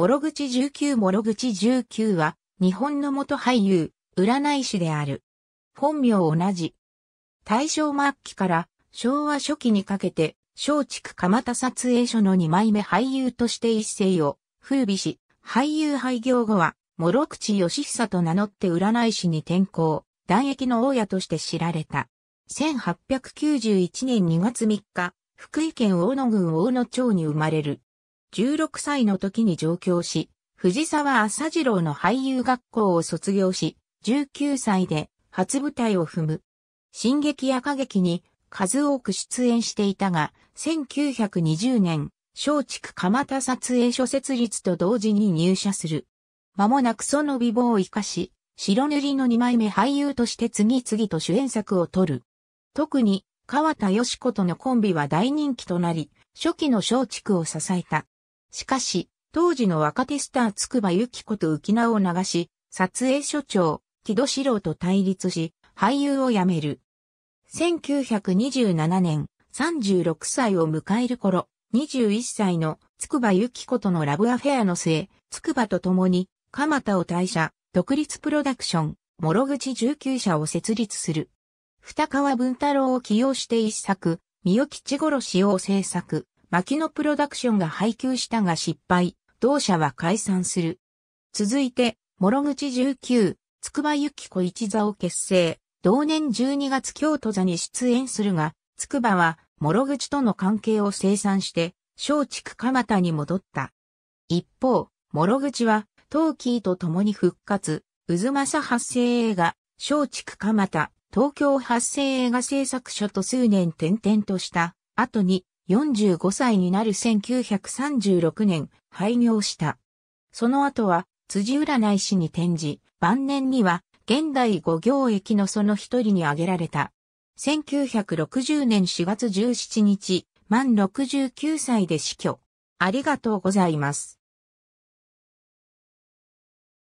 諸口19諸口19は、日本の元俳優、占い師である。本名同じ。大正末期から昭和初期にかけて、松竹蒲田撮影所の2枚目俳優として一世を風靡し、俳優廃業後は、諸口義久と名乗って占い師に転向、断液の大家として知られた。1891年2月3日、福井県大野郡大野町に生まれる。16歳の時に上京し、藤沢朝次郎の俳優学校を卒業し、19歳で初舞台を踏む。進撃や歌劇に数多く出演していたが、1920年、松竹蒲田撮影所設立と同時に入社する。間もなくその美貌を活かし、白塗りの二枚目俳優として次々と主演作を撮る。特に、川田義子とのコンビは大人気となり、初期の松竹を支えた。しかし、当時の若手スターつくばゆきこと浮名を流し、撮影所長、木戸志郎と対立し、俳優を辞める。1927年、36歳を迎える頃、21歳の筑波ゆき子とのラブアフェアの末、筑波と共に、蒲田を退社、独立プロダクション、諸口19社を設立する。二川文太郎を起用して一作、三代吉殺郎を制作、牧野プロダクションが配給したが失敗、同社は解散する。続いて、諸口19、筑波ゆき子一座を結成。同年12月京都座に出演するが、筑波は諸口との関係を清算して、松竹蒲田に戻った。一方、諸口は、トーキーと共に復活、渦政発生映画、松竹蒲田、東京発生映画制作所と数年転々とした後に、45歳になる1936年、廃業した。その後は、辻占い師に転じ、晩年には、現代五行駅のその一人に挙げられた。1960年4月17日、満69歳で死去。ありがとうございます。